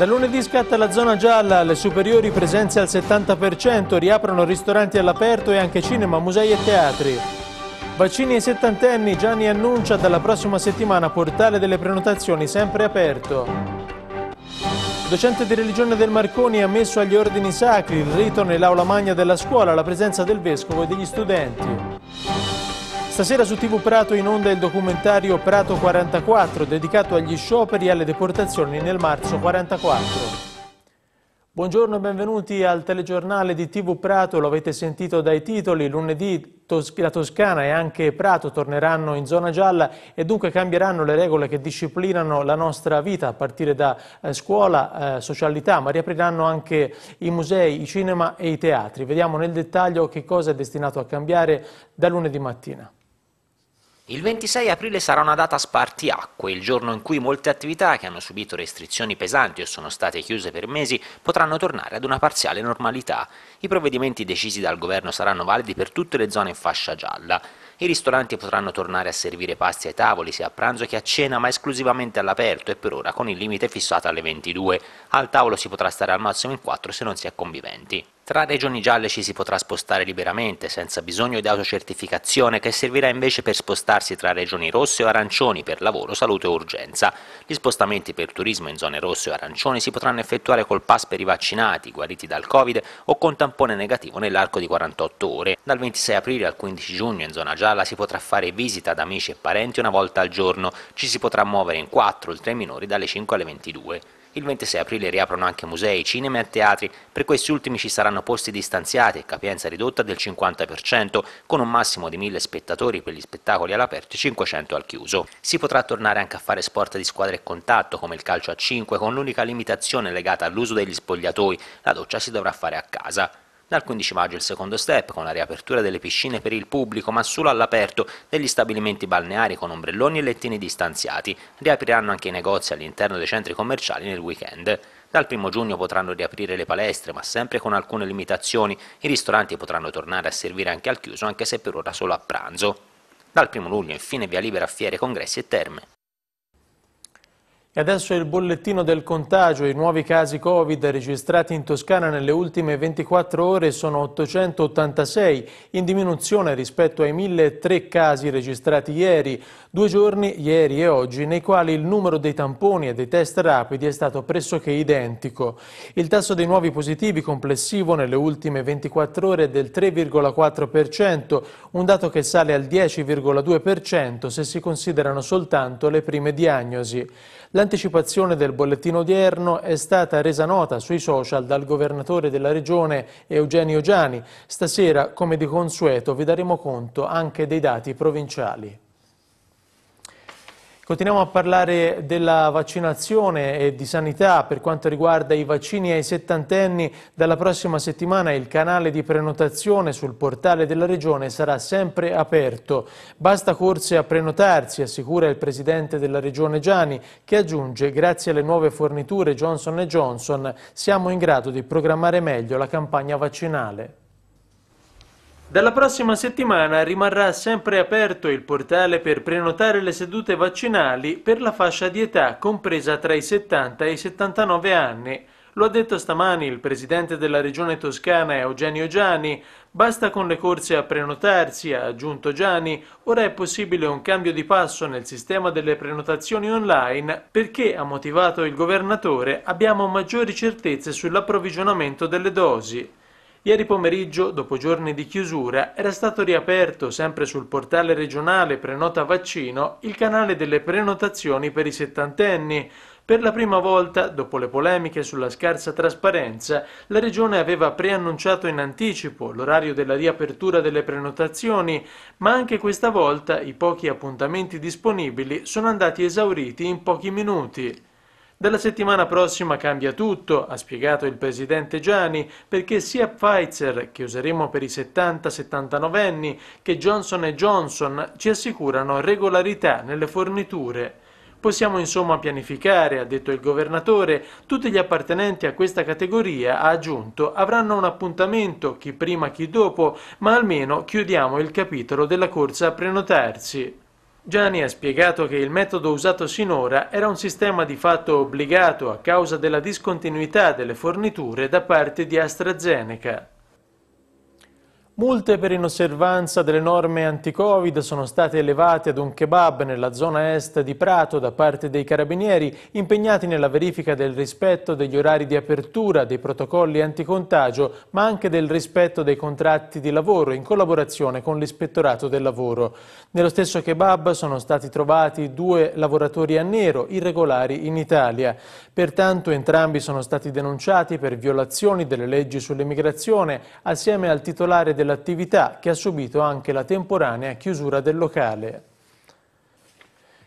Da lunedì scatta la zona gialla, le superiori presenze al 70%, riaprono ristoranti all'aperto e anche cinema, musei e teatri. Vaccini ai settantenni, Gianni annuncia dalla prossima settimana portale delle prenotazioni sempre aperto. Docente di religione del Marconi ha messo agli ordini sacri il rito nell'aula magna della scuola, la presenza del vescovo e degli studenti. Stasera su TV Prato in onda il documentario Prato 44, dedicato agli scioperi e alle deportazioni nel marzo 44. Buongiorno e benvenuti al telegiornale di TV Prato, lo avete sentito dai titoli, lunedì Tos la Toscana e anche Prato torneranno in zona gialla e dunque cambieranno le regole che disciplinano la nostra vita a partire da eh, scuola, eh, socialità, ma riapriranno anche i musei, i cinema e i teatri. Vediamo nel dettaglio che cosa è destinato a cambiare da lunedì mattina. Il 26 aprile sarà una data spartiacque, il giorno in cui molte attività che hanno subito restrizioni pesanti o sono state chiuse per mesi potranno tornare ad una parziale normalità. I provvedimenti decisi dal governo saranno validi per tutte le zone in fascia gialla. I ristoranti potranno tornare a servire pasti ai tavoli sia a pranzo che a cena, ma esclusivamente all'aperto e per ora con il limite fissato alle 22. Al tavolo si potrà stare al massimo in 4 se non si è conviventi. Tra regioni gialle ci si potrà spostare liberamente, senza bisogno di autocertificazione, che servirà invece per spostarsi tra regioni rosse o arancioni per lavoro, salute o urgenza. Gli spostamenti per turismo in zone rosse o arancioni si potranno effettuare col pass per i vaccinati, guariti dal Covid o con tampone negativo nell'arco di 48 ore. Dal 26 aprile al 15 giugno in zona gialla si potrà fare visita ad amici e parenti una volta al giorno. Ci si potrà muovere in 4 o ai minori dalle 5 alle 22. Il 26 aprile riaprono anche musei, cinema e teatri, per questi ultimi ci saranno posti distanziati e capienza ridotta del 50%, con un massimo di 1000 spettatori per gli spettacoli all'aperto e 500 al chiuso. Si potrà tornare anche a fare sport di squadra e contatto, come il calcio a 5, con l'unica limitazione legata all'uso degli spogliatoi, la doccia si dovrà fare a casa. Dal 15 maggio il secondo step, con la riapertura delle piscine per il pubblico, ma solo all'aperto, degli stabilimenti balneari con ombrelloni e lettini distanziati. Riapriranno anche i negozi all'interno dei centri commerciali nel weekend. Dal 1 giugno potranno riaprire le palestre, ma sempre con alcune limitazioni. I ristoranti potranno tornare a servire anche al chiuso, anche se per ora solo a pranzo. Dal 1 luglio infine via libera a fiere, congressi e terme. E adesso il bollettino del contagio. I nuovi casi Covid registrati in Toscana nelle ultime 24 ore sono 886, in diminuzione rispetto ai 1.003 casi registrati ieri, due giorni, ieri e oggi, nei quali il numero dei tamponi e dei test rapidi è stato pressoché identico. Il tasso dei nuovi positivi complessivo nelle ultime 24 ore è del 3,4%, un dato che sale al 10,2% se si considerano soltanto le prime diagnosi. L'anticipazione del bollettino odierno è stata resa nota sui social dal governatore della regione Eugenio Giani. Stasera, come di consueto, vi daremo conto anche dei dati provinciali. Continuiamo a parlare della vaccinazione e di sanità per quanto riguarda i vaccini ai settantenni. Dalla prossima settimana il canale di prenotazione sul portale della Regione sarà sempre aperto. Basta corse a prenotarsi, assicura il Presidente della Regione Gianni, che aggiunge grazie alle nuove forniture Johnson Johnson siamo in grado di programmare meglio la campagna vaccinale. Dalla prossima settimana rimarrà sempre aperto il portale per prenotare le sedute vaccinali per la fascia di età compresa tra i 70 e i 79 anni. Lo ha detto stamani il presidente della regione toscana Eugenio Gianni. basta con le corse a prenotarsi, ha aggiunto Gianni. ora è possibile un cambio di passo nel sistema delle prenotazioni online perché, ha motivato il governatore, abbiamo maggiori certezze sull'approvvigionamento delle dosi. Ieri pomeriggio, dopo giorni di chiusura, era stato riaperto, sempre sul portale regionale Prenota Vaccino, il canale delle prenotazioni per i settantenni. Per la prima volta, dopo le polemiche sulla scarsa trasparenza, la Regione aveva preannunciato in anticipo l'orario della riapertura delle prenotazioni, ma anche questa volta i pochi appuntamenti disponibili sono andati esauriti in pochi minuti. Dalla settimana prossima cambia tutto, ha spiegato il presidente Gianni, perché sia Pfizer, che useremo per i 70-79 anni, che Johnson Johnson ci assicurano regolarità nelle forniture. Possiamo insomma pianificare, ha detto il governatore, tutti gli appartenenti a questa categoria, ha aggiunto, avranno un appuntamento, chi prima chi dopo, ma almeno chiudiamo il capitolo della corsa a prenotarsi. Gianni ha spiegato che il metodo usato sinora era un sistema di fatto obbligato a causa della discontinuità delle forniture da parte di AstraZeneca. Multe per inosservanza delle norme anti-Covid sono state elevate ad un kebab nella zona est di Prato da parte dei carabinieri impegnati nella verifica del rispetto degli orari di apertura, dei protocolli anticontagio, ma anche del rispetto dei contratti di lavoro in collaborazione con l'Ispettorato del Lavoro. Nello stesso kebab sono stati trovati due lavoratori a nero irregolari in Italia. Pertanto entrambi sono stati denunciati per violazioni delle leggi sull'immigrazione assieme al titolare della l'attività che ha subito anche la temporanea chiusura del locale.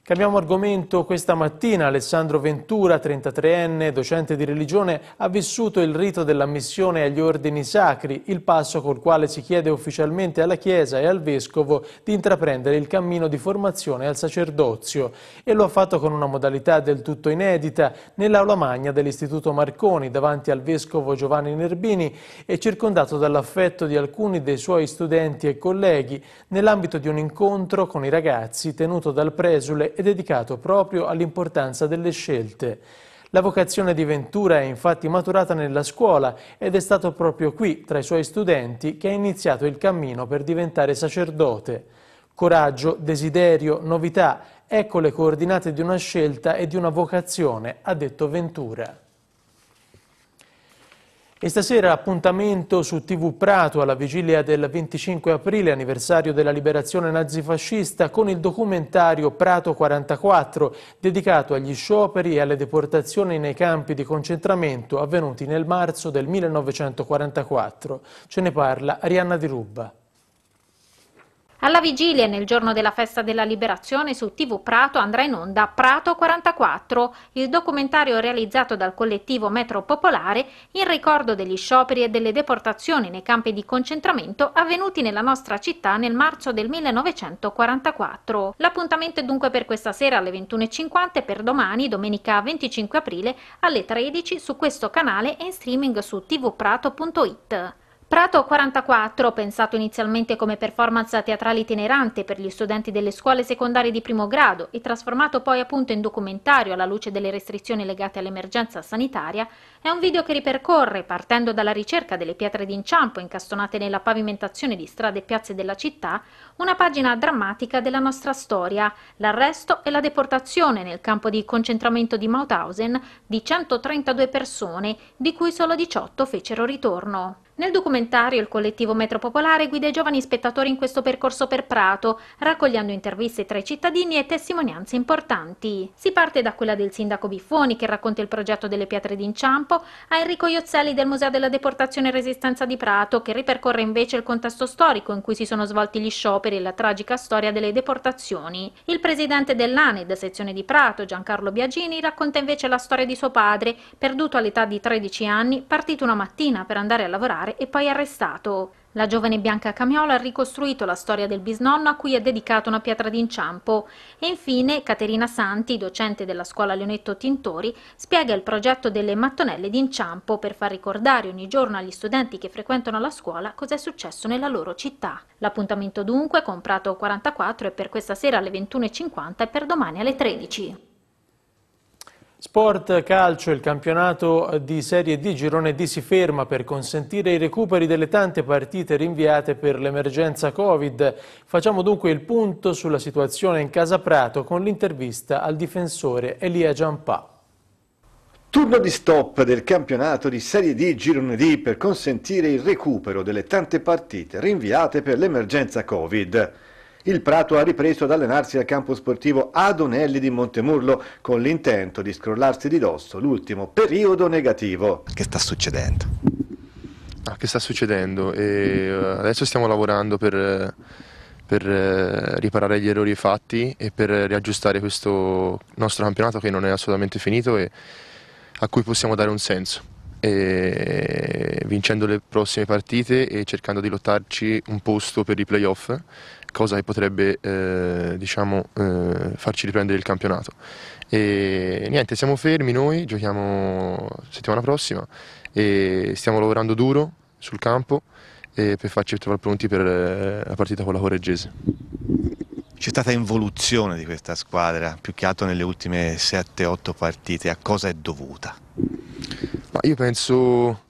Cambiamo argomento questa mattina. Alessandro Ventura, 33enne, docente di religione, ha vissuto il rito dell'ammissione agli ordini sacri, il passo col quale si chiede ufficialmente alla Chiesa e al Vescovo di intraprendere il cammino di formazione al sacerdozio. E lo ha fatto con una modalità del tutto inedita, nell'aula magna dell'Istituto Marconi, davanti al Vescovo Giovanni Nerbini e circondato dall'affetto di alcuni dei suoi studenti e colleghi, nell'ambito di un incontro con i ragazzi tenuto dal presule è dedicato proprio all'importanza delle scelte. La vocazione di Ventura è infatti maturata nella scuola ed è stato proprio qui, tra i suoi studenti, che ha iniziato il cammino per diventare sacerdote. Coraggio, desiderio, novità, ecco le coordinate di una scelta e di una vocazione, ha detto Ventura. E stasera appuntamento su TV Prato alla vigilia del 25 aprile, anniversario della liberazione nazifascista, con il documentario Prato 44, dedicato agli scioperi e alle deportazioni nei campi di concentramento avvenuti nel marzo del 1944. Ce ne parla Arianna Di Rubba. Alla vigilia, nel giorno della festa della liberazione, su TV Prato andrà in onda Prato 44, il documentario realizzato dal collettivo Metro Popolare in ricordo degli scioperi e delle deportazioni nei campi di concentramento avvenuti nella nostra città nel marzo del 1944. L'appuntamento è dunque per questa sera alle 21.50 e per domani, domenica 25 aprile, alle 13 su questo canale e in streaming su tvprato.it. Prato 44, pensato inizialmente come performance teatrale itinerante per gli studenti delle scuole secondarie di primo grado e trasformato poi appunto in documentario alla luce delle restrizioni legate all'emergenza sanitaria, è un video che ripercorre, partendo dalla ricerca delle pietre d'inciampo incastonate nella pavimentazione di strade e piazze della città, una pagina drammatica della nostra storia, l'arresto e la deportazione nel campo di concentramento di Mauthausen di 132 persone, di cui solo 18 fecero ritorno. Nel documentario il collettivo Metro Popolare guida i giovani spettatori in questo percorso per Prato, raccogliendo interviste tra i cittadini e testimonianze importanti. Si parte da quella del sindaco Biffoni che racconta il progetto delle pietre d'inciampo, a Enrico Iozzelli del Museo della Deportazione e Resistenza di Prato che ripercorre invece il contesto storico in cui si sono svolti gli scioperi e la tragica storia delle deportazioni. Il presidente dell'ANED, sezione di Prato, Giancarlo Biagini, racconta invece la storia di suo padre, perduto all'età di 13 anni, partito una mattina per andare a lavorare militare e poi arrestato. La giovane Bianca Camiola ha ricostruito la storia del bisnonno a cui è dedicata una pietra d'inciampo e infine Caterina Santi, docente della scuola Leonetto Tintori, spiega il progetto delle mattonelle d'inciampo per far ricordare ogni giorno agli studenti che frequentano la scuola cosa è successo nella loro città. L'appuntamento dunque comprato 44 è per questa sera alle 21.50 e per domani alle 13. Sport Calcio, il campionato di Serie D Girone D si ferma per consentire i recuperi delle tante partite rinviate per l'emergenza Covid. Facciamo dunque il punto sulla situazione in Casa Prato con l'intervista al difensore Elia Giampà. Turno di stop del campionato di Serie D Girone D per consentire il recupero delle tante partite rinviate per l'emergenza Covid il Prato ha ripreso ad allenarsi al campo sportivo Adonelli di Montemurlo con l'intento di scrollarsi di dosso l'ultimo periodo negativo. Che sta succedendo? Ah, che sta succedendo? E eh, adesso stiamo lavorando per, per eh, riparare gli errori fatti e per riaggiustare questo nostro campionato che non è assolutamente finito e a cui possiamo dare un senso vincendo le prossime partite e cercando di lottarci un posto per i playoff cosa che potrebbe eh, diciamo, eh, farci riprendere il campionato. E niente, siamo fermi noi, giochiamo settimana prossima e stiamo lavorando duro sul campo per farci trovare pronti per eh, la partita con la Correggese. C'è stata involuzione di questa squadra, più che altro nelle ultime 7-8 partite, a cosa è dovuta? Ma io penso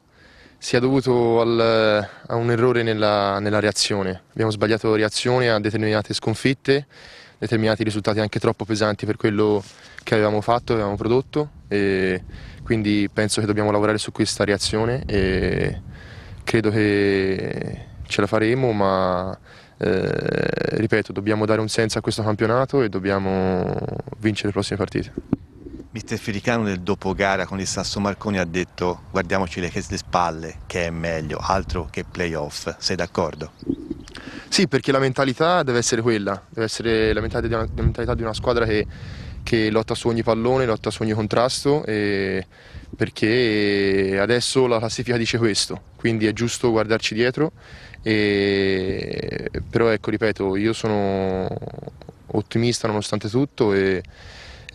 sia dovuto al, a un errore nella, nella, reazione. Abbiamo sbagliato reazione a determinate sconfitte, determinati risultati anche troppo pesanti per quello che avevamo fatto, avevamo prodotto e quindi penso che dobbiamo lavorare su questa reazione e credo che ce la faremo, ma eh, ripeto, dobbiamo dare un senso a questo campionato e dobbiamo vincere le prossime partite. Mister Filicano nel dopogara con il Sasso Marconi ha detto guardiamoci le spalle che è meglio, altro che playoff, sei d'accordo? Sì, perché la mentalità deve essere quella, deve essere la mentalità di una, la mentalità di una squadra che, che, lotta su ogni pallone, lotta su ogni contrasto, perché adesso la classifica dice questo, quindi è giusto guardarci dietro, e, però ecco, ripeto, io sono ottimista nonostante tutto e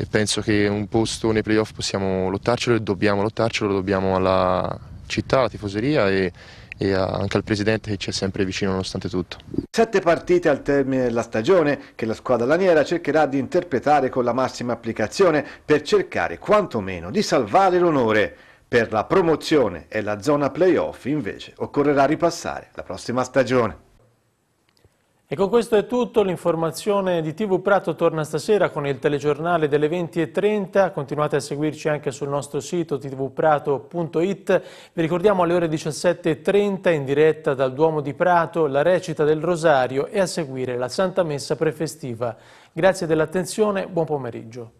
e penso che un posto nei playoff possiamo lottarcelo e dobbiamo lottarcelo, lo dobbiamo alla città, alla tifoseria e, e anche al presidente che ci è sempre vicino nonostante tutto. Sette partite al termine della stagione che la squadra laniera cercherà di interpretare con la massima applicazione per cercare quantomeno di salvare l'onore. Per la promozione e la zona playoff invece occorrerà ripassare la prossima stagione. E con questo è tutto, l'informazione di TV Prato torna stasera con il telegiornale delle 20.30, continuate a seguirci anche sul nostro sito tvprato.it, vi ricordiamo alle ore 17.30 in diretta dal Duomo di Prato la recita del Rosario e a seguire la Santa Messa prefestiva. Grazie dell'attenzione, buon pomeriggio.